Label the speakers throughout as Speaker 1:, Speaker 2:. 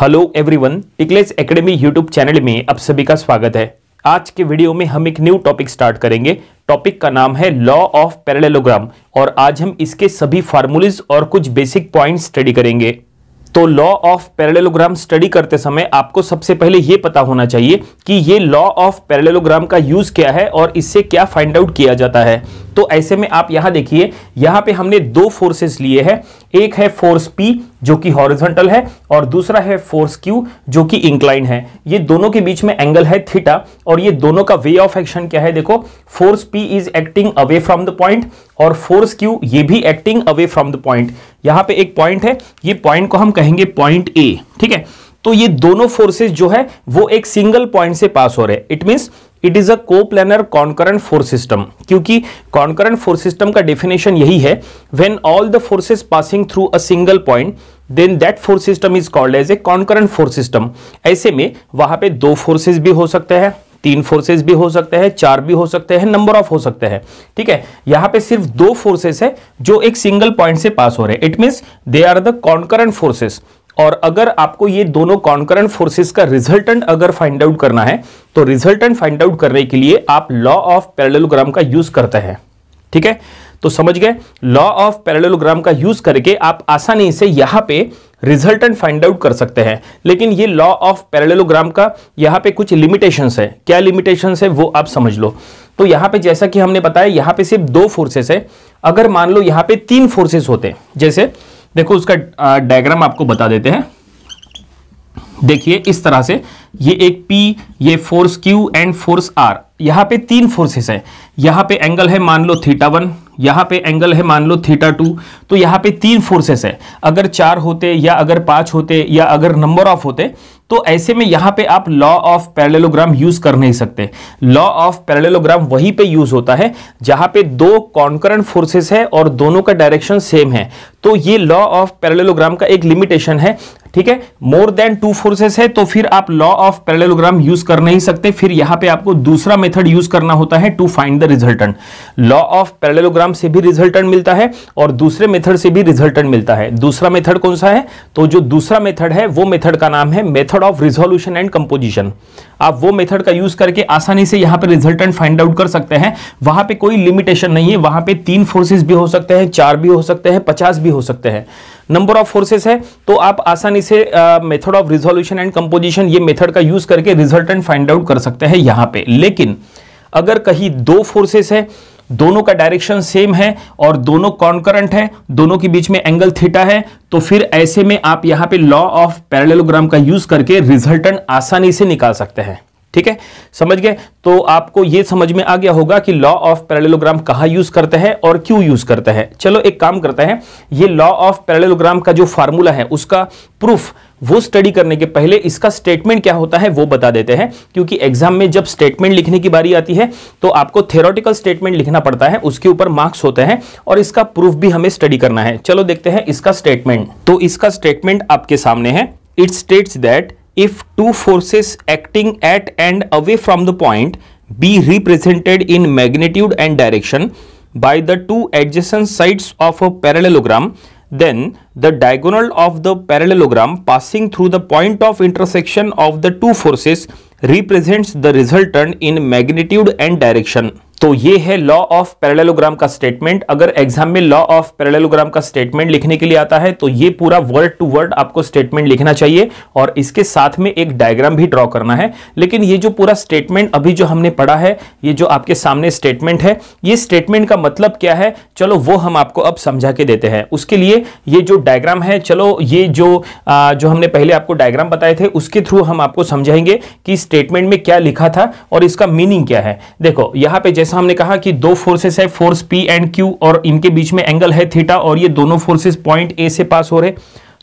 Speaker 1: Hello everyone Tickless Academy YouTube channel में आप सभी का स्वागत है आज के वीडियो में हम एक न्यू टॉपिक स्टार्ट करेंगे टॉपिक का नाम है लॉ ऑफ पैरेललोग्राम और आज हम इसके सभी फार्मूलेज और कुछ बेसिक पॉइंट्स स्टडी करेंगे तो लॉ ऑफ पैरेललोग्राम स्टडी करते समय आपको सबसे पहले ये पता होना चाहिए कि ये लॉ ऑफ पैरेललोग्राम का यूज क्या है और इससे क्या फाइंड आउट किया जाता है तो ऐसे में आप यहां देखिए यहां पे हमने दो फोर्सेस लिए हैं एक है फोर्स पी जो कि हॉरिजॉन्टल है और दूसरा है फोर्स क्यू जो कि इंक्लाइन है ये दोनों के बीच में एंगल है थीटा और ये दोनों का वे ऑफ एक्शन क्या है देखो force P is acting away from the point और फोर्स क्यू ये भी acting away from the point यहां पे एक पॉइंट है ये पॉइंट को हम कहेंगे पॉइंट ए ठीक है तो ये दोनों फोर्सेस जो है वो एक सिंगल पॉइंट से पास हो रहे हैं it means it is a coplanar concurrent force system क्योंकि कॉन्करेंट फोर्स सिस्टम का डेफिनेशन यही है when all the forces passing through a single point then that force system is called as a concurrent force system ऐसे में वहां पे दो forces भी हो सकते हैं तीन फोर्सेस भी हो सकते हैं चार भी हो सकते हैं नंबर ऑफ हो सकते हैं ठीक है यहाँ पे सिर्फ दो फोर्सेस है जो एक सिंगल पॉइंट से पास हो रहे हैं it means they are the concurrent forces और अगर आपको ये दोनों कॉन्करेंट फोर्सेस का रिजल्टेंट अगर फाइंड आउट करना है तो रिजल्टेंट फाइंड आउट करने के लिए आप लॉ ऑफ पैरेलोग्राम का यूज करते हैं ठीक है तो समझ गए लॉ ऑफ पैरेलोग्राम का यूज करके आप आसानी से यहां पे रिजल्टेंट फाइंड आउट कर सकते हैं लेकिन ये लॉ ऑफ पैरेलोग्राम का यहां पे कुछ लिमिटेशंस है क्या लिमिटेशंस है वो आप समझ लो तो यहां पे जैसा कि हमने बताया यहां पे सिर्फ दो फोर्सेस है अगर मान लो यहां पे तीन फोर्सेस होते जैसे देखो उसका डायग्राम आपको बता देते हैं देखिए इस तरह से ये एक P ये force Q and force R यहाँ पे तीन फोर्सेस है यहाँ पे एंगल है मान लो थीटा वन यहाँ पे एंगल है मान लो थीटा टू तो यहाँ पे तीन फोर्सेस है अगर चार होते या अगर पाँच होते या अगर नंबर ऑफ होते तो ऐसे में यहाँ पे आप लॉ ऑफ पैरेलोग्राम यूज कर नहीं सकते लॉ ऑफ पैरेलोग्राम वहीं पे यूज होता है जहाँ पे दो कॉन्करेंट फोर्सेस है और दोनों का डायरेक्शन सेम है तो ये लॉ ऑफ पैरेलोग्राम का एक लिमिटेशन है ठीक है मोर देन टू फोर्सेस है तो फिर आप लॉ ऑफ पैरेलोग्राम यूज कर नहीं सकते फिर यहां पे आपको दूसरा मेथड यूज करना होता है to find the resultant law of parallelogram से भी रिजल्टेंट मिलता है और दूसरे मेथड से भी रिजल्टेंट मिलता है दूसरा मेथड कौन सा है तो जो दूसरा मेथड है वो मेथड का नाम है method of resolution and composition आप वो मेथड का यूज करके आसानी से यहां पर रिजल्टेंट फाइंड आउट कर सकते हैं वहां पे कोई लिमिटेशन नहीं है वहां पे तीन फोर्सेस भी हो सकते हैं चार भी हो सकते हैं पचास भी हो सकते हैं नंबर ऑफ फोर्सेस है तो आप आसानी से method of resolution and composition ये मेथड का यूज करके रिजल्टेंट फाइंड आउट कर सकते हैं यहां पे लेकिन अगर कहीं दो फोर्सेस है दोनों का डायरेक्शन सेम है और दोनों कॉन्करेंट है दोनों के बीच में एंगल थीटा है तो फिर ऐसे में आप यहां पे लॉ ऑफ पैरेललोग्राम का यूज करके रिजल्टेंट आसानी से निकाल सकते हैं ठीक है समझ गए तो आपको यह समझ में आ गया होगा कि लॉ ऑफ पैरेलोग्राम कहां यूज करते हैं और क्यों यूज करते हैं चलो एक काम करते हैं ये लॉ ऑफ पैरेलोग्राम का जो फार्मूला है उसका प्रूफ वो स्टडी करने के पहले इसका स्टेटमेंट क्या होता है वो बता देते हैं क्योंकि एग्जाम में जब स्टेटमेंट लिखने की बारी आती है तो आपको थेरोटिकल स्टेटमेंट लिखना पड़ता है उसके ऊपर मार्क्स होते हैं और इसका प्रूफ भी हमें स्टडी करना है चलो देखते हैं इसका स्टेटमेंट तो इसका स्टेटमेंट आपके सामने है it states that if two forces acting at and away from the point be represented in magnitude and direction by the two adjacent sides of a parallelogram then the diagonal of the parallelogram passing through the point of intersection of the two forces represents the resultant in magnitude and direction. तो ये है law of parallelogram का statement अगर exam में law of parallelogram का statement लिखने के लिए आता है तो ये पूरा वर्ड टू वर्ड आपको स्टेटमेंट लिखना चाहिए और इसके साथ में एक डायग्राम भी ड्रॉ करना है लेकिन ये जो पूरा स्टेटमेंट अभी जो हमने पढ़ा है ये जो आपके सामने स्टेटमेंट है ये स्टेटमेंट का मतलब क्या है चलो वो हम आपको अब समझा के देते हैं उसके लिए ये जो डायग्राम है चलो ये जो आ, जो हमने पहले आपको डायग्राम बताए थे उसके थ्रू हम आपको समझाएंगे कि स्टेटमेंट में क्या लिखा था और इसका मीनिंग क्या है देखो यहाँ पे जैसे जैसा हमने कहा कि दो फोर्सेस है फोर्स पी एंड क्यू और इनके बीच में एंगल है थीटा और ये दोनों फोर्सेस पॉइंट ए से पास हो रहे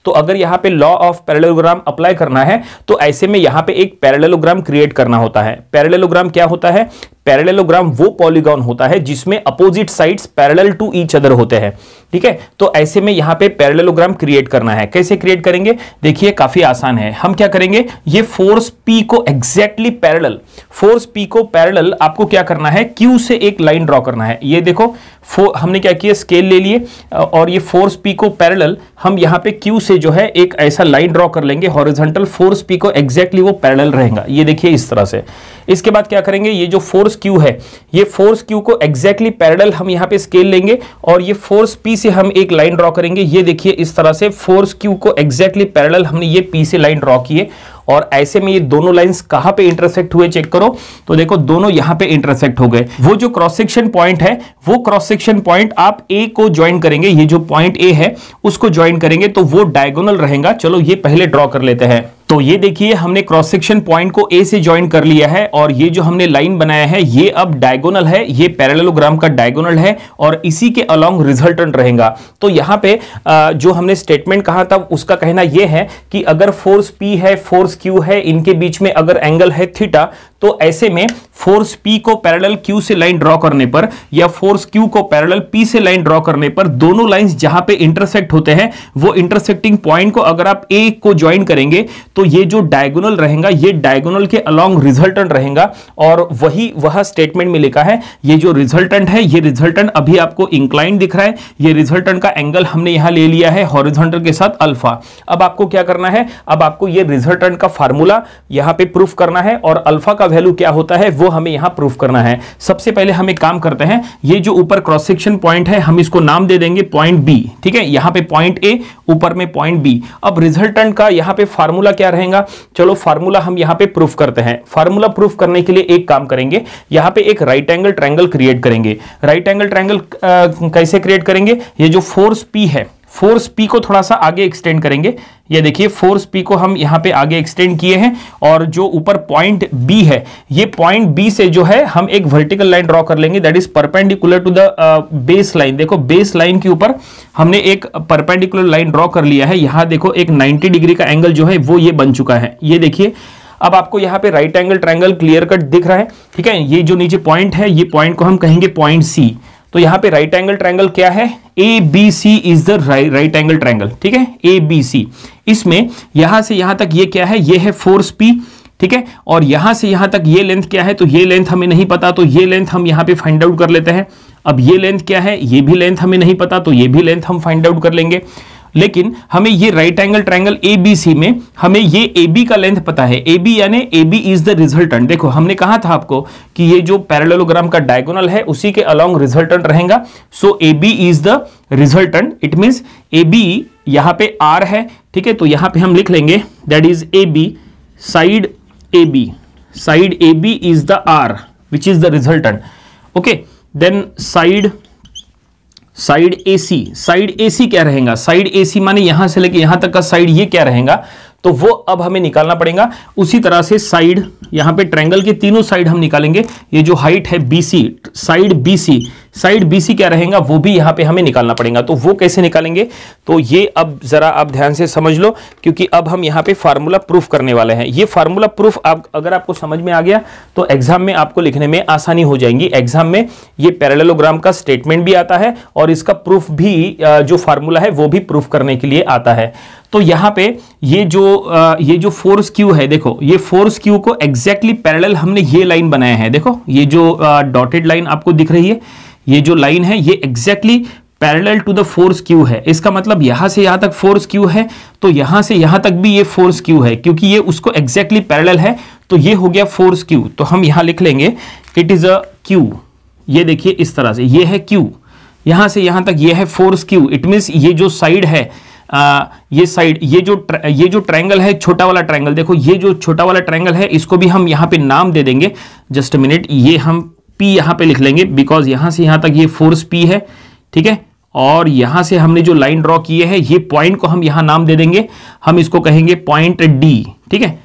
Speaker 1: तो अगर यहाँ पे लॉ ऑफ पैरेलोग्राम अप्लाई करना है तो ऐसे में यहाँ पे एक पैरेलोग्राम क्रिएट करना होता है पैरेलोग्राम क्या होता है पैरेललोग्राम वो पॉलीगॉन होता है जिसमें opposite sides parallel to each other होते हैं ठीक है तो ऐसे में यहां पे पैरेललोग्राम क्रिएट करना है कैसे क्रिएट करेंगे देखिए काफी आसान है हम क्या करेंगे ये फोर्स पी को एग्जैक्टली पैरेलल फोर्स पी को पैरेलल आपको क्या करना है क्यू से एक लाइन ड्रॉ करना है ये देखो हमने क्या किया स्केल ले लिए और ये फोर्स पी को पैरेलल हम यहां पे क्यू से जो है एक ऐसा लाइन ड्रॉ कर लेंगे हॉरिजेंटल फोर्स पी को एग्जैक्टली वो पैरेलल रहेगा ये देखिए इस तरह से इसके बाद क्या करेंगे ये जो फोर्स फोर्स क्यू है ये फोर्स क्यू को एग्जैक्टली पैरेलल हम यहाँ पे स्केल लेंगे और ये फोर्स पी से हम एक लाइन ड्रॉ करेंगे ये देखिए इस तरह से फोर्स क्यू को एग्जैक्टली पैरेलल हमने ये पी से लाइन ड्रॉ की है और ऐसे में ये दोनों लाइंस कहां पे इंटरसेक्ट हुए चेक करो तो देखो दोनों यहां पे इंटरसेक्ट हो गए वो जो क्रॉस सेक्शन पॉइंट है वो क्रॉस सेक्शन पॉइंट आप ए को ज्वाइन करेंगे ये जो पॉइंट ए है उसको ज्वाइन करेंगे तो वो डायगोनल रहेगा चलो ये पहले ड्रॉ कर लेते हैं तो ये देखिए हमने क्रॉस सेक्शन पॉइंट को ए से ज्वाइन कर लिया है और ये जो हमने लाइन बनाया है ये अब डायगोनल है ये पैरेललोग्राम का डायगोनल है और इसी के अलोंग रिजल्टेंट रहेगा तो यहाँ पे जो हमने स्टेटमेंट कहा था उसका कहना यह है कि अगर फोर्स पी है फोर्स क्यू है इनके बीच में अगर एंगल है थीटा तो ऐसे में फोर्स पी को पैरेलल क्यू से लाइन ड्रॉ करने पर या फोर्स क्यू को पैरेलल पी से लाइन ड्रॉ करने पर दोनों लाइंस जहां पे इंटरसेक्ट होते हैं वो इंटरसेक्टिंग पॉइंट को अगर आप ए को ज्वाइन करेंगे तो ये जो डायगोनल रहेगा ये डायगोनल के अलॉन्ग रिजल्टेंट रहेगा और वही वह स्टेटमेंट में लिखा है ये जो रिजल्टेंट है ये रिजल्टेंट अभी आपको इंक्लाइन दिख रहा है ये रिजल्टेंट का एंगल हमने यहां ले लिया है हॉरिजॉन्टल के साथ अल्फा अब आपको क्या करना है अब आपको ये रिजल्टेंट का फार्मूला यहां पर प्रूफ करना है और अल्फा का वैल्यू क्या होता है वो हमें यहां प्रूफ करना है सबसे पहले हम एक काम करते हैं ये जो ऊपर क्रॉस सेक्शन पॉइंट है हम इसको नाम दे देंगे पॉइंट बी ठीक है यहां पे पॉइंट ए ऊपर में पॉइंट बी अब रिजल्टेंट का यहां पे फार्मूला क्या रहेगा चलो फार्मूला हम यहां पे प्रूफ करते हैं फार्मूला प्रूफ करने के लिए एक काम करेंगे यहां पे एक राइट एंगल ट्रायंगल क्रिएट करेंगे राइट एंगल ट्रायंगल कैसे क्रिएट करेंगे ये जो फोर्स पी है फोर्स पी को थोड़ा सा आगे एक्सटेंड करेंगे ये देखिए फोर्स पी को हम यहाँ पे आगे एक्सटेंड किए हैं और जो ऊपर पॉइंट बी है ये पॉइंट बी से जो है हम एक वर्टिकल लाइन ड्रॉ कर लेंगे that is perpendicular to the base line देखो बेस लाइन के ऊपर हमने एक परपेंडिकुलर लाइन ड्रॉ कर लिया है यहाँ देखो एक 90 डिग्री का एंगल जो है वो ये बन चुका है ये देखिए अब आपको यहाँ पे right angle triangle clear cut दिख रहा है ठीक है ये जो नीचे पॉइंट है ये पॉइंट को हम कहेंगे पॉइंट सी तो यहां पे राइट एंगल ट्रायंगल क्या है A B C is the right angle triangle ठीक है ए बी सी इसमें यहां से यहां तक ये क्या है ये है फोर्स पी ठीक है और यहां से यहां तक ये लेंथ क्या है तो ये लेंथ हमें नहीं पता तो ये लेंथ हम यहां पे फाइंड आउट कर लेते हैं अब ये लेंथ क्या है ये भी लेंथ हमें नहीं पता तो ये भी लेंथ हम फाइंड आउट कर लेंगे लेकिन हमें ये right angle triangle A B C में हमें ये ए बी का लेंथ पता है ए बी यानी A B is the resultant देखो हमने कहा था आपको कि ये जो पैरेललोग्राम का डायगोनल है उसी के अलॉन्ग रिजल्टेंट रहेगा so A B is the resultant it means A B यहां पे आर है ठीक है तो यहां पे हम लिख लेंगे that is A B side A B side A B is the R which is the resultant okay then side side AC side AC क्या रहेगा साइड एसी माने यहां से लेके यहां तक का साइड ये क्या रहेगा तो वो अब हमें निकालना पड़ेगा उसी तरह से साइड यहां पे ट्रायंगल के तीनों साइड हम निकालेंगे ये जो हाइट है BC side BC side BC क्या रहेगा वो भी यहाँ पे हमें निकालना पड़ेगा तो वो कैसे निकालेंगे तो ये अब ज़रा आप ध्यान से समझ लो क्योंकि अब हम यहाँ पे फार्मूला प्रूफ करने वाले हैं ये फार्मूला प्रूफ आप अगर आपको समझ में आ गया तो एग्जाम में आपको लिखने में आसानी हो जाएंगी एग्जाम में ये पैरेलोग्राम का स्टेटमेंट भी आता है और इसका प्रूफ भी जो फार्मूला है वो भी प्रूफ करने के लिए आता है तो यहाँ पे ये जो ये जो फोर्स क्यू है देखो ये फोर्स क्यू को एग्जैक्टली पैरेलल हमने ये लाइन बनाया है देखो ये जो डॉटेड लाइन आपको दिख रही है ये जो लाइन है ये exactly parallel to the force Q है इसका मतलब यहां से यहां तक फोर्स क्यू है तो यहां से यहां तक भी ये फोर्स क्यू है क्योंकि ये उसको एग्जैक्टली पैरेलल है तो ये हो गया फोर्स क्यू तो हम यहां लिख लेंगे इट इज अ क्यू ये देखिए इस तरह से ये है क्यू यहां से यहां तक ये है फोर्स क्यू इट मीन्स ये जो साइड है आ, ये साइड ये जो ये जो ट्रायंगल है छोटा वाला ट्रायंगल देखो ये जो छोटा वाला ट्रायंगल है इसको भी हम यहाँ पे नाम दे देंगे जस्ट मिनट ये हम पी यहां पे लिख लेंगे बिकॉज यहां से यहां तक ये फोर्स पी है ठीक है और यहां से हमने जो लाइन ड्रॉ किए हैं ये पॉइंट को हम यहां नाम दे देंगे हम इसको कहेंगे पॉइंट डी ठीक है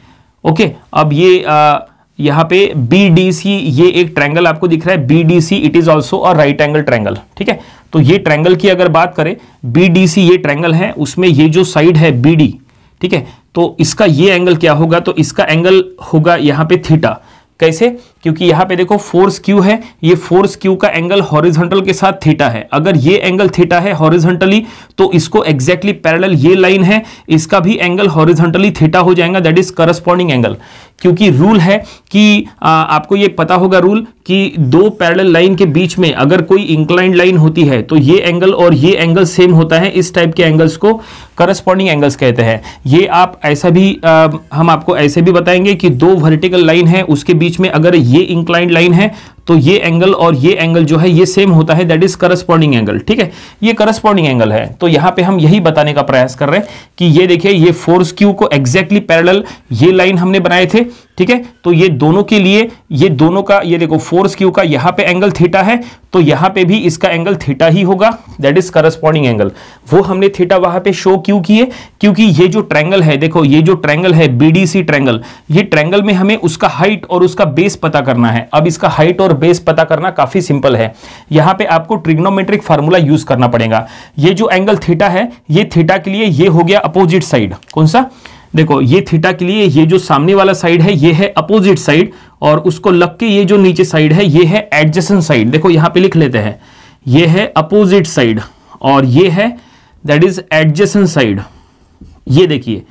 Speaker 1: ओके अब ये आ, यहां पे बी डी सी ये एक ट्रैंगल आपको दिख रहा है B D C it is also a right angle triangle ठीक है तो ये ट्रैंगल की अगर बात करें बी डी सी ये ट्रैंगल है उसमें ये जो साइड है बी डी ठीक है तो इसका ये एंगल क्या होगा तो इसका एंगल होगा यहाँ पे थीटा कैसे क्योंकि यहाँ पे देखो फोर्स क्यू है ये फोर्स क्यू का एंगल हॉरिजॉन्टल के साथ थीटा है अगर ये एंगल थीटा है हॉरिजॉन्टली तो इसको एग्जैक्टली exactly पैरेलल ये लाइन है इसका भी एंगल हॉरिजॉन्टली थीटा हो जाएगा दैट इज करस्पॉन्डिंग एंगल क्योंकि रूल है कि आ, आपको ये पता होगा रूल कि दो पैरल लाइन के बीच में अगर कोई इंक्लाइंड लाइन होती है तो ये एंगल और ये एंगल सेम होता है इस टाइप के एंगल्स को करस्पॉन्डिंग एंगल्स कहते हैं ये आप ऐसा भी आ, हम आपको ऐसे भी बताएंगे कि दो वर्टिकल लाइन है उसके बीच में अगर ये इंक्लाइंड लाइन है तो ये एंगल और ये एंगल जो है ये सेम होता है दैट इज करस्पॉन्डिंग एंगल ठीक है ये करस्पॉन्डिंग एंगल है तो यहां पे हम यही बताने का प्रयास कर रहे हैं कि ये देखिए ये फोर्स क्यू को एग्जैक्टली पैरल ये लाइन हमने बनाए थे ठीक है तो ये दोनों के लिए ये दोनों का ये देखो फोर्स क्यू का यहां पे एंगल थीटा है तो यहां पे भी इसका एंगल थीटा ही होगा दैट इज करस्पॉन्डिंग एंगल वो हमने थीटा वहां पे शो क्यों किए क्योंकि ये जो ट्रैंगल है देखो ये जो ट्रैंगल है बीडीसी ट्रैंगल ये ट्रैंगल में हमें उसका हाइट और उसका बेस पता करना है अब इसका हाइट और बेस पता करना काफ़ी सिंपल है यहां पे आपको ट्रिग्नोमेट्रिक फार्मूला यूज़ करना पड़ेगा ये जो एंगल थीटा है ये थीटा के लिए ये हो गया अपोजिट साइड कौन सा देखो ये थीटा के लिए ये जो सामने वाला साइड है ये है अपोजिट साइड और उसको लग के ये जो नीचे साइड है ये है एडजसेंट साइड देखो यहां पर लिख लेते हैं ये है अपोजिट साइड और ये है दैट इज एडजसेंट साइड ये देखिए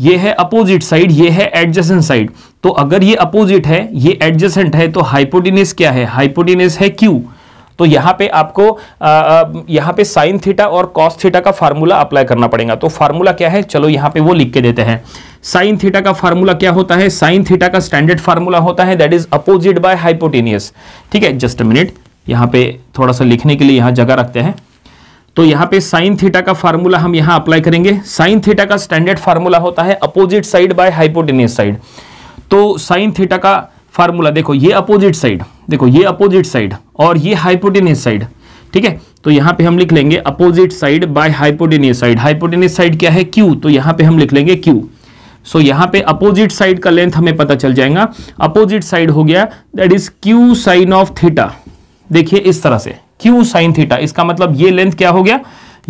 Speaker 1: ये है अपोजिट साइड ये है एडजेसेंट साइड तो अगर ये अपोजिट है ये एडजेसेंट है तो हाइपोटिनिस क्या है हाइपोटिनिस है क्यू तो यहाँ पे आपको यहाँ पे साइन थीटा और कॉस थीटा का फार्मूला अप्लाई करना पड़ेगा तो फार्मूला क्या है चलो यहाँ पे वो लिख के देते हैं साइन थीटा का फार्मूला क्या होता है साइन थीटा का स्टैंडर्ड फार्मूला होता है that is opposite by hypotenuse ठीक है जस्ट अ मिनट यहाँ पे थोड़ा सा लिखने के लिए यहाँ जगह रखते हैं तो यहाँ पे साइन थीटा का फार्मूला हम यहां अप्लाई करेंगे साइन थीटा का स्टैंडर्ड फार्मूला होता है opposite side by hypotenuse side तो साइन थीटा का फार्मूला देखो ये अपोजिट साइड देखो ये अपोजिट साइड और ये हाइपोटेनियस साइड ठीक है तो यहां पे हम लिख लेंगे opposite side by hypotenuse side hypotenuse side क्या है क्यू तो यहां पर हम लिख लेंगे क्यू सो so, यहाँ पे अपोजिट साइड का लेंथ हमें पता चल जाएगा अपोजिट साइड हो गया that is Q sine of theta देखिए इस तरह से क्यू साइन थीटा इसका मतलब ये लेंथ क्या हो गया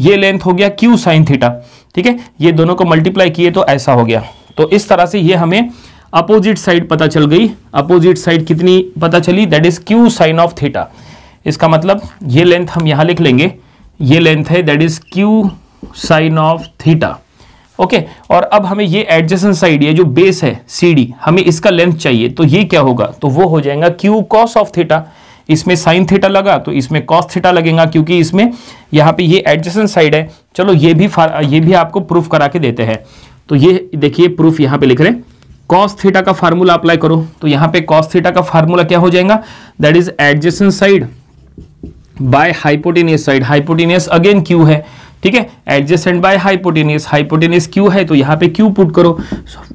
Speaker 1: ये लेंथ हो गया क्यू साइन थीटा ठीक है ये दोनों को मल्टीप्लाई किए तो ऐसा हो गया तो इस तरह से ये हमें अपोजिट साइड पता चल गई अपोजिट साइड कितनी पता चली that is Q sine of theta इसका मतलब ये लेंथ हम यहां लिख लेंगे ये लेंथ है that is Q sine of theta okay और अब हमें ये एडजेसन साइड ये जो बेस है सी हमें इसका लेंथ चाहिए तो ये क्या होगा तो वो हो जाएगा क्यू कॉस ऑफ थीटा इसमें साइन थीटा लगा तो इसमें कॉस्ट थीटा लगेगा क्योंकि इसमें यहाँ पे ये एडजस्टेंट साइड है चलो ये भी ये भी आपको प्रूफ करा के देते हैं तो ये देखिए प्रूफ यहाँ पे लिख रहे हैं कॉस थीटा का फार्मूला अप्लाई करो तो यहाँ पे कॉस थीटा का फार्मूला क्या हो जाएगा that is adjacent side by hypotenuse side hypotenuse again Q है ठीक है adjacent by hypotenuse hypotenuse Q है तो यहां पे क्यू पुट करो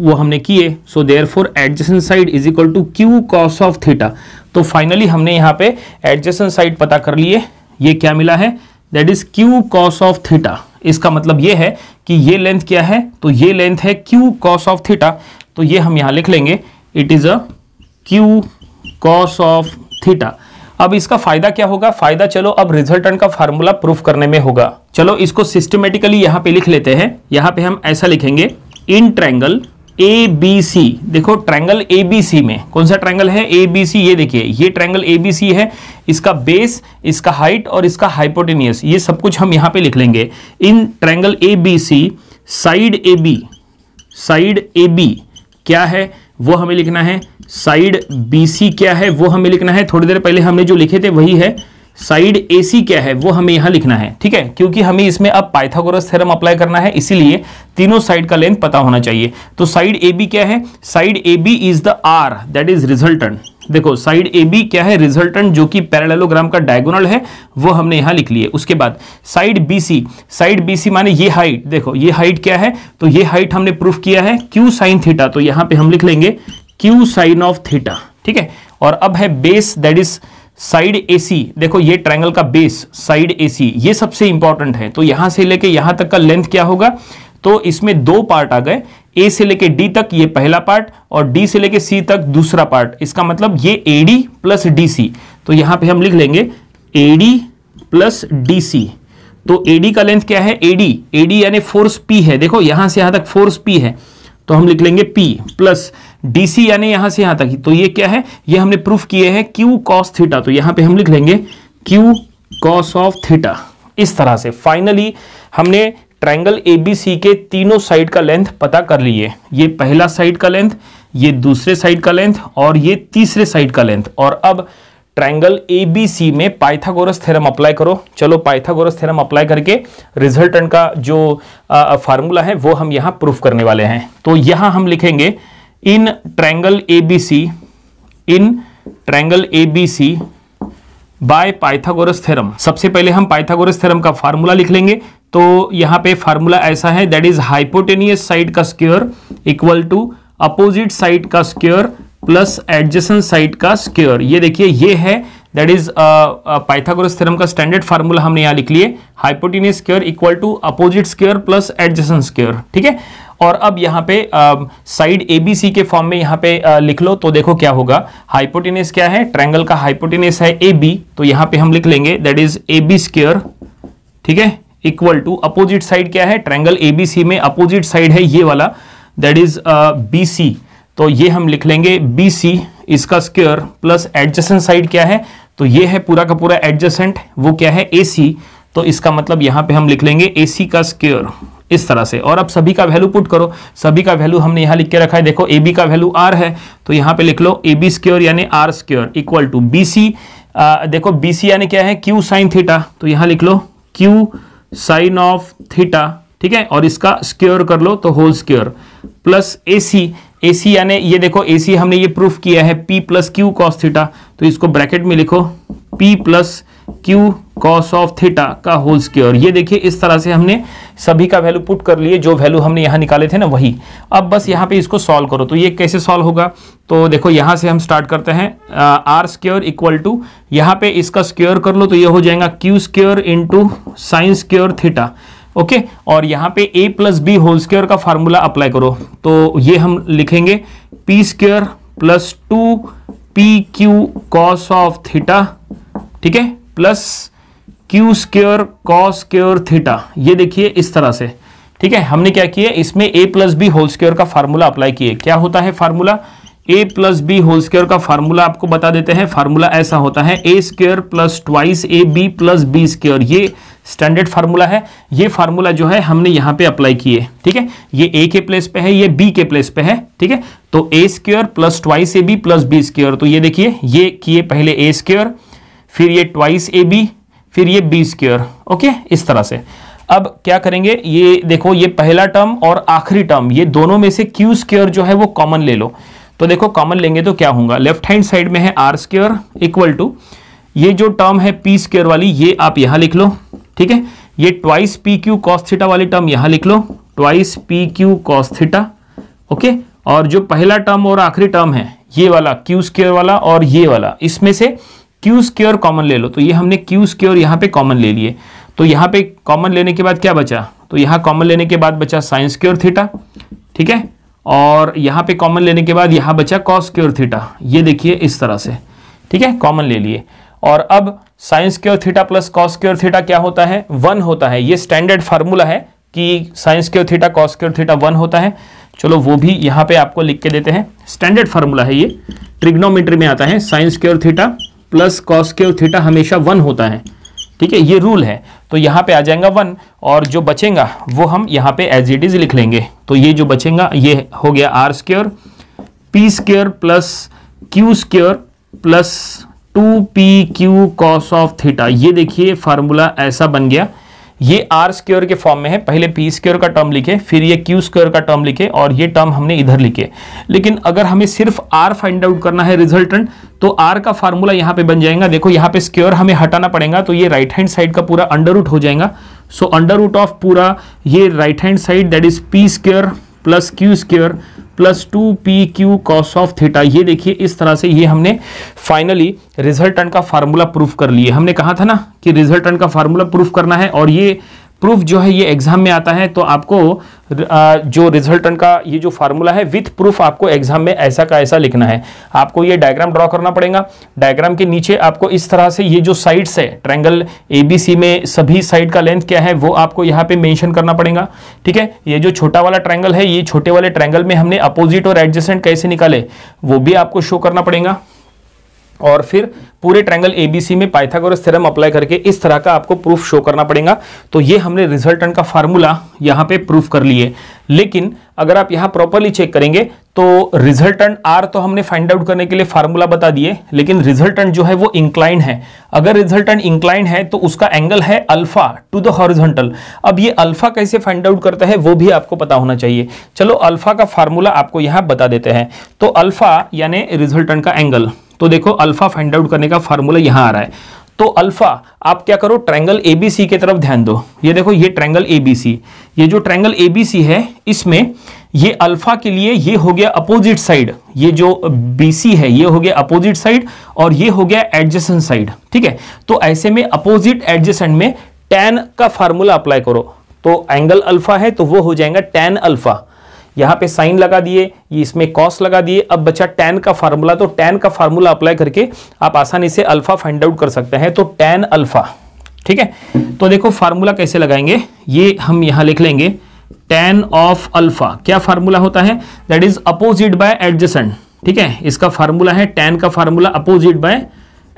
Speaker 1: वो हमने किए so therefore adjacent side is equal to Q cos of theta तो फाइनली हमने यहां पे एडजस्टेंट साइड पता कर लिए ये क्या मिला है that is Q cos of theta इसका मतलब ये है कि ये लेंथ क्या है तो ये लेंथ है क्यू कॉस ऑफ थीटा तो ये हम यहां लिख लेंगे it is a Q cos of theta अब इसका फायदा क्या होगा फायदा चलो अब रिजल्टन का फार्मूला प्रूफ करने में होगा चलो इसको सिस्टमेटिकली यहां पे लिख लेते हैं यहां पे हम ऐसा लिखेंगे इन ट्रैंगल ए बी सी देखो ट्रैंगल ए बी सी में कौन सा ट्रैंगल है ए बी सी ये देखिए ये ट्रैंगल ए बी सी है इसका बेस इसका हाइट और इसका हाइपोटेनियस ये सब कुछ हम यहां पे लिख लेंगे in triangle A B C side A B side A B क्या है वो हमें लिखना है साइड बी क्या है वो हमें लिखना है थोड़ी देर पहले हमने जो लिखे थे वही है साइड ए क्या है वो हमें यहां लिखना है ठीक है क्योंकि हमें इसमें अब पाइथागोरस थ्योरम अप्लाई करना है इसीलिए तीनों साइड का लेंथ पता होना चाहिए तो साइड ए बी क्या है side A B is the R that is resultant देखो साइड ए बी क्या है रिजल्टेंट जो कि पैरेललोग्राम का डायगोनल है वो हमने यहां लिख लिए उसके बाद side B C side B C माने ये हाइट देखो ये हाइट क्या है तो ये हाइट हमने प्रूफ किया है क्यू साइन थीटा तो यहां पे हम लिख लेंगे क्यू साइन ऑफ थीटा ठीक है और अब है base that is side AC देखो ये ट्रायंगल का बेस साइड एसी ये सबसे इंपॉर्टेंट है तो यहां से लेके यहां तक का लेंथ क्या होगा तो इसमें दो पार्ट आ गए ए से लेके डी तक ये पहला पार्ट और डी से लेके सी तक दूसरा पार्ट इसका मतलब ये A D plus D C तो यहां पे हम लिख लेंगे A D plus D C तो ए डी का लेंथ क्या है ए डी ए डी यानी फोर्स पी है देखो यहां से यहां तक फोर्स पी है तो हम लिख लेंगे पी प्लस डी सी यानी यहां से यहां तक तो ये क्या है ये हमने प्रूफ किए हैं क्यू कॉस थीटा तो यहां पे हम लिख लेंगे क्यू कॉस ऑफ थीटा इस तरह से फाइनली हमने ट्रायंगल एबीसी के तीनों साइड का लेंथ पता कर लिए ये पहला साइड का लेंथ ये दूसरे साइड का लेंथ और ये तीसरे साइड का लेंथ और अब ट्रायंगल एबीसी में पाइथागोरस थ्योरम अप्लाई करो चलो पाइथागोरस थ्योरम अप्लाई करके रिजल्टेंट का जो फार्मूला है वो हम यहाँ प्रूफ करने वाले हैं तो यहाँ हम लिखेंगे in triangle ABC in triangle ABC by Pythagoras theorem सबसे पहले हम पाइथागोरस थ्योरम का फार्मूला लिख लेंगे तो यहाँ पे फार्मूला ऐसा है दैट इज हाइपोटेनियस साइड का square equal to opposite side का स्क्योर प्लस एडजेसेंट साइड का स्क्योर ये देखिए ये है दैट इज पाइथागोरस थ्योरम का स्टैंडर्ड फार्मूला हमने यहां लिख लिए hypotenuse square equal to opposite square plus adjacent square ठीक है और अब यहां पे साइड ए बी सी के फॉर्म में यहां पे आ, uh, लिख लो तो देखो क्या होगा हाइपोटेनियस क्या है ट्रायंगल का हाइपोटेनियस है ए बी तो यहां पे हम लिख लेंगे that is A B square ठीक है इक्वल टू अपोजिट साइड क्या है ट्रायंगल एबीसी में अपोजिट साइड है ये वाला दैट इज बीसी तो ये हम लिख लेंगे बीसी इसका स्क्वेयर प्लस एडजसेंट साइड क्या है तो ये है पूरा का पूरा एडजसेंट वो क्या है एसी तो इसका मतलब यहाँ पे हम लिख लेंगे एसी का स्क्वेयर इस तरह से और अब सभी का वैल्यू पुट करो सभी का वैल्यू हमने यहाँ लिख के रखा है देखो ए बी का वैल्यू आर है तो यहाँ पे लिख लो ए बी स्क्योर यानी R square equal to B C देखो बी सी यानी क्या है क्यू साइन थीटा तो यहाँ लिख लो क्यू साइन ऑफ थीटा ठीक है और इसका स्क्योर कर लो तो whole square plus A C A C यानी ये देखो ए सी हमने ये प्रूफ किया है P plus Q cos theta तो इसको ब्रैकेट में लिखो P plus Q cos of theta का होल स्क्योर ये देखिए इस तरह से हमने सभी का वैल्यू पुट कर लिए जो वैल्यू हमने यहाँ निकाले थे ना वही अब बस यहाँ पे इसको सॉल्व करो तो ये कैसे सॉल्व होगा तो देखो यहाँ से हम स्टार्ट करते हैं आर स्क्योर इक्वल टू यहाँ पे इसका स्क्योर कर लो तो ये हो जाएगा Q square into sine square theta okay और यहाँ पे A plus B whole square का फार्मूला अप्लाई करो तो ये हम लिखेंगे P square plus two P Q cos of theta ठीक है plus Q square cos square theta ये देखिए इस तरह से ठीक है हमने क्या किया इसमें A plus B whole square का फार्मूला अप्लाई किए क्या होता है formula A plus B whole square का फार्मूला आपको बता देते हैं फार्मूला ऐसा होता है A square plus twice A B plus B square ये स्टैंडर्ड फार्मूला है ये फार्मूला जो है हमने यहाँ पे अप्लाई किए ठीक है ये ए के प्लेस पे है ये बी के प्लेस पे है ठीक है तो A square plus twice A B plus B square तो ये देखिए ये किए पहले ए स्क्योर फिर ये ट्वाइस ए बी फिर ये बी स्क्र ओके इस तरह से अब क्या करेंगे ये देखो ये पहला टर्म और आखिरी टर्म ये दोनों में से क्यू स्क्र जो है वो कॉमन ले लो तो देखो कॉमन लेंगे तो क्या होगा लेफ्ट हैंड साइड में है आर स्क्र इक्वल टू ये जो टर्म है पी स्क्र वाली ये आप यहां लिख लो ठीक है ये ट्वाइस पी क्यू कॉस्थिटा वाली टर्म यहां लिख लो twice P Q cos theta okay और जो पहला टर्म और आखिरी टर्म है ये वाला क्यू स्क्र वाला और ये वाला इसमें से क्यू स्क्योर कॉमन ले लो तो ये हमने क्यू स्क्योर यहाँ पे कॉमन ले लिए तो यहाँ पे कॉमन लेने के बाद क्या बचा तो यहाँ कॉमन लेने के बाद बचा साइंस क्योर थीटा ठीक है और यहाँ पे कॉमन लेने के बाद यहाँ बचा कॉस क्योर थीटा ये देखिए इस तरह से ठीक है कॉमन ले लिए और अब sine square theta plus cos square theta क्या होता है वन होता है ये स्टैंडर्ड फार्मूला है कि sine square theta cos square theta one होता है चलो वो भी यहाँ पे आपको लिख के देते हैं स्टैंडर्ड फार्मूला है ये ट्रिग्नोमीट्री में आता है sine square theta plus cos के थीटा हमेशा वन होता है ठीक है ये रूल है तो यहाँ पे आ जाएगा वन और जो बचेगा वो हम यहाँ पे एज इट इज लिख लेंगे तो ये जो बचेगा ये हो गया R square P square plus Q square plus two P Q cos of theta ये देखिए फार्मूला ऐसा बन गया ये आर स्क्योर के फॉर्म में है पहले पी स्क्योर का टर्म लिखे फिर ये क्यू स्क्योर का टर्म लिखे और ये टर्म हमने इधर लिखे लेकिन अगर हमें सिर्फ आर फाइंड आउट करना है रिजल्टेंट तो आर का फार्मूला यहाँ पे बन जाएगा देखो यहाँ पे स्क्योर हमें हटाना पड़ेगा तो ये राइट हैंड साइड का पूरा अंडर रूट हो जाएगा सो अंडर रूट ऑफ पूरा ये right hand side that is P square plus Q square plus two P Q cos of theta ये देखिए इस तरह से ये हमने फाइनली रिजल्टेंट का फार्मूला प्रूफ कर लिए हमने कहा था ना कि रिजल्टेंट का फार्मूला प्रूफ करना है और ये प्रूफ जो है ये एग्जाम में आता है तो आपको जो रिजल्टन का ये जो फार्मूला है विथ प्रूफ आपको एग्जाम में ऐसा का ऐसा लिखना है आपको ये डायग्राम ड्रॉ करना पड़ेगा डायग्राम के नीचे आपको इस तरह से ये जो साइड्स है बी एबीसी में सभी साइड का लेंथ क्या है वो आपको यहाँ पे मेंशन करना पड़ेगा ठीक है ये जो छोटा वाला ट्रैंगल है ये छोटे वाले ट्रैंगल में हमने अपोजिट और एडजस्टेंट कैसे निकाले वो भी आपको शो करना पड़ेगा और फिर पूरे ट्रायंगल एबीसी में पाइथागोरस थ्योरम अप्लाई करके इस तरह का आपको प्रूफ शो करना पड़ेगा तो ये हमने रिजल्टेंट का फार्मूला यहाँ पे प्रूफ कर लिए लेकिन अगर आप यहाँ प्रॉपरली चेक करेंगे तो रिजल्टेंट आर तो हमने फाइंड आउट करने के लिए फार्मूला बता दिए लेकिन रिजल्टेंट जो है वो इंक्लाइन है अगर रिजल्टेंट इंक्लाइन है तो उसका एंगल है अल्फा टू द हॉरिजेंटल अब ये अल्फा कैसे फाइंड आउट करता है वो भी आपको पता होना चाहिए चलो अल्फा का फार्मूला आपको यहाँ बता देते हैं तो अल्फा यानी रिजल्टेंट का एंगल तो देखो अल्फा फाइंड आउट करने का फार्मूला यहां आ रहा है तो अल्फा आप क्या करो ट्रैंगल एबीसी की तरफ ध्यान दो ये देखो ये ट्रैंगल एबीसी ये जो ट्रैंगल एबीसी है इसमें ये अल्फा के लिए ये हो गया अपोजिट साइड ये जो बीसी है ये हो गया अपोजिट साइड और ये हो गया एडजेसेंट साइड ठीक है तो ऐसे में अपोजिट एडजेसेंट में टेन का फार्मूला अप्लाई करो तो एंगल अल्फा है तो वो हो जाएगा टेन अल्फा यहाँ पे साइन लगा दिए इसमें कॉस लगा दिए अब बचा टेन का फार्मूला तो टेन का फार्मूला अप्लाई करके आप आसानी से अल्फा फाइंड आउट कर सकते हैं तो टेन अल्फा ठीक है तो देखो फार्मूला कैसे लगाएंगे ये हम यहाँ लिख लेंगे टेन ऑफ अल्फा क्या फार्मूला होता है that is opposite by adjacent ठीक है इसका फार्मूला है टेन का फार्मूला अपोजिट बाय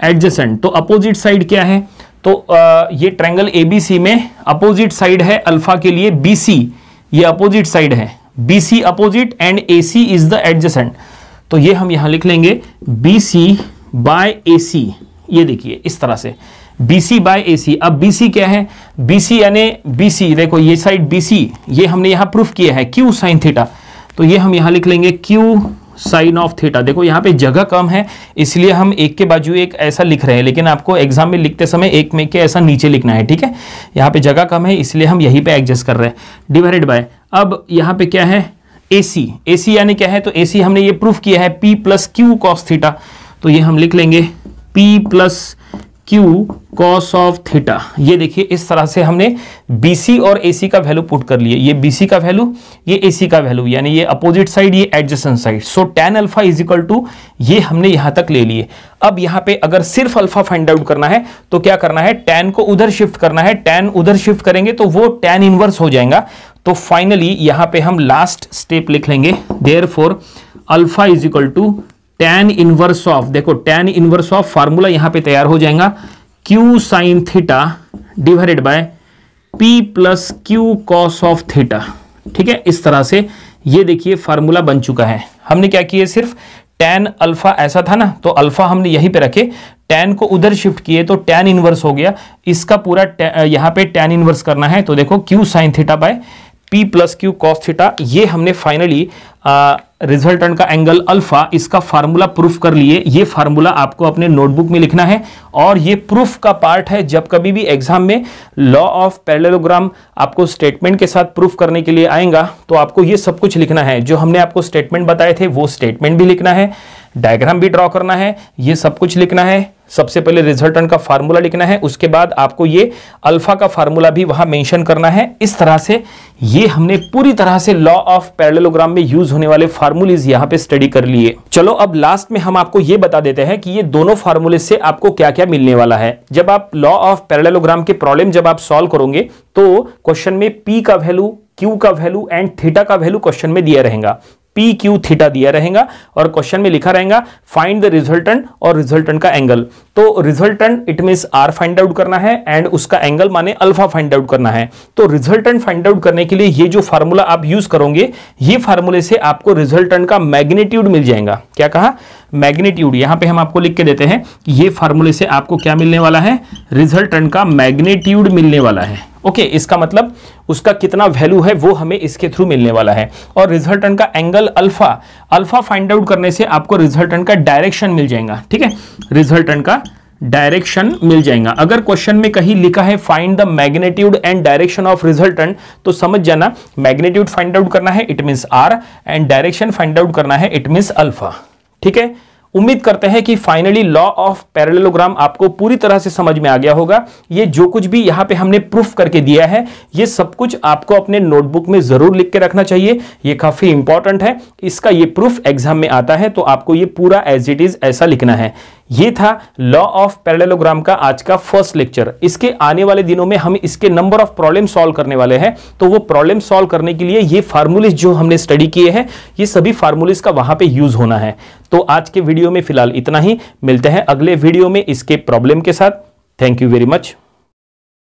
Speaker 1: एडजेसेंट तो अपोजिट साइड क्या है तो आ, ये ट्रायंगल एबीसी में अपोजिट साइड है अल्फा के लिए बीसी ये अपोजिट साइड है B C opposite and A C is the adjacent तो ये हम यहां लिख लेंगे बी सी बाय ए सी ये देखिए इस तरह से बी सी बाय ए सी अब बी सी क्या है बी सी यानी बी सी देखो ये साइड बी सी ये हमने यहां प्रूफ किया है क्यू साइन थीटा तो ये हम यहां लिख लेंगे क्यू साइन ऑफ थीटा देखो यहाँ पे जगह कम है इसलिए हम एक के बाजू एक ऐसा लिख रहे हैं लेकिन आपको एग्जाम में लिखते समय एक में के ऐसा नीचे लिखना है ठीक है यहाँ पे जगह कम है इसलिए हम यहीं पे एडजस्ट कर रहे हैं डिवाइडेड बाय अब यहाँ पे क्या है ए सी ए सी यानी क्या है तो ए सी हमने ये प्रूफ किया है P plus Q cos theta तो ये हम लिख लेंगे P plus Q cos of theta ये देखिए इस तरह से हमने BC और AC का वैल्यू पुट कर लिए ये BC का वैल्यू ये AC का वैल्यू यानी ये अपोजिट साइड ये adjacent side so tan alpha is equal to ये हमने यहाँ तक ले लिए अब यहाँ पे अगर सिर्फ अल्फा फाइंड आउट करना है तो क्या करना है tan को उधर शिफ्ट करना है tan उधर शिफ्ट करेंगे तो वो tan इनवर्स हो जाएगा तो फाइनली यहाँ पे हम लास्ट स्टेप लिख लेंगे there alpha is equal to tan inverse of देखो टेन इनवर्स ऑफ फार्मूला यहां पे तैयार हो जाएगा Q sine theta divided by P plus Q cos of theta ठीक है इस तरह से ये देखिए फार्मूला बन चुका है हमने क्या किया सिर्फ टेन अल्फा ऐसा था ना तो अल्फा हमने यहीं पे रखे टेन को उधर शिफ्ट किए तो टेन इनवर्स हो गया इसका पूरा यहां पे टेन इनवर्स करना है तो देखो Q sine theta by P plus Q cos theta ये हमने फाइनली रिजल्टेंट का एंगल अल्फा इसका फार्मूला प्रूफ कर लिए ये फार्मूला आपको अपने नोटबुक में लिखना है और ये प्रूफ का पार्ट है जब कभी भी एग्जाम में लॉ ऑफ पैरेलोग्राम आपको स्टेटमेंट के साथ प्रूफ करने के लिए आएगा तो आपको ये सब कुछ लिखना है जो हमने आपको स्टेटमेंट बताए थे वो स्टेटमेंट भी लिखना है डायग्राम भी ड्रॉ करना है ये सब कुछ लिखना है सबसे पहले रिजल्टन का फार्मूला लिखना है उसके बाद आपको ये अल्फा का फार्मूला भी वहां मेंशन करना है इस तरह से ये हमने पूरी तरह से लॉ ऑफ पैरलोग्राम में यूज होने वाले फार्मूलेज यहां पे स्टडी कर लिए चलो अब लास्ट में हम आपको ये बता देते हैं कि ये दोनों फार्मूले से आपको क्या क्या मिलने वाला है जब आप लॉ ऑफ पैरलोग्राम के प्रॉब्लम जब आप सॉल्व करोगे तो क्वेश्चन में पी का वैल्यू क्यू का वैल्यू एंड थीटा का वैल्यू क्वेश्चन में दिया रहेगा पी क्यू थीटा दिया रहेगा और क्वेश्चन में लिखा रहेगा फाइंड द रिजल्टेंट और रिजल्टेंट का एंगल तो resultant it mean R find out करना है एंड उसका एंगल माने अल्फा फाइंड आउट करना है तो रिजल्टेंट फाइंड आउट करने के लिए ये जो फार्मूला आप यूज करोगे ये फार्मूले से आपको रिजल्टेंट का मैग्नीट्यूड मिल जाएगा क्या कहा मैग्नीट्यूड यहां पे हम आपको लिख के देते हैं कि ये फार्मूले से आपको क्या मिलने वाला है रिजल्टेंट का मैग्नीट्यूड मिलने वाला है ओके okay, इसका मतलब उसका कितना वैल्यू है वो हमें इसके थ्रू मिलने वाला है और रिजल्टन का angle alpha alpha find out करने से आपको रिजल्टन का डायरेक्शन मिल जाएगा ठीक है रिजल्टन का डायरेक्शन मिल जाएगा अगर क्वेश्चन में कहीं लिखा है find the magnitude and direction of resultant तो समझ जाना मैग्नेट्यूड फाइंड आउट करना है it means R and direction find out करना है इट मीन्स अल्फा ठीक है उम्मीद करते हैं कि फाइनली लॉ ऑफ पैरलोग्राम आपको पूरी तरह से समझ में आ गया होगा ये जो कुछ भी यहाँ पे हमने प्रूफ करके दिया है ये सब कुछ आपको अपने नोटबुक में ज़रूर लिख के रखना चाहिए ये काफ़ी इंपॉर्टेंट है इसका ये प्रूफ एग्जाम में आता है तो आपको ये पूरा एज इट इज़ ऐसा लिखना है ये था लॉ ऑफ पैरेललोग्राम का आज का फर्स्ट लेक्चर इसके आने वाले दिनों में हम इसके नंबर ऑफ प्रॉब्लम सॉल्व करने वाले हैं तो वो प्रॉब्लम सॉल्व करने के लिए ये फार्मूलेज जो हमने स्टडी किए हैं ये सभी फार्मूलेज का वहां पे यूज होना है तो आज के वीडियो में फिलहाल इतना ही मिलते हैं अगले वीडियो में इसके प्रॉब्लम के साथ थैंक यू वेरी मच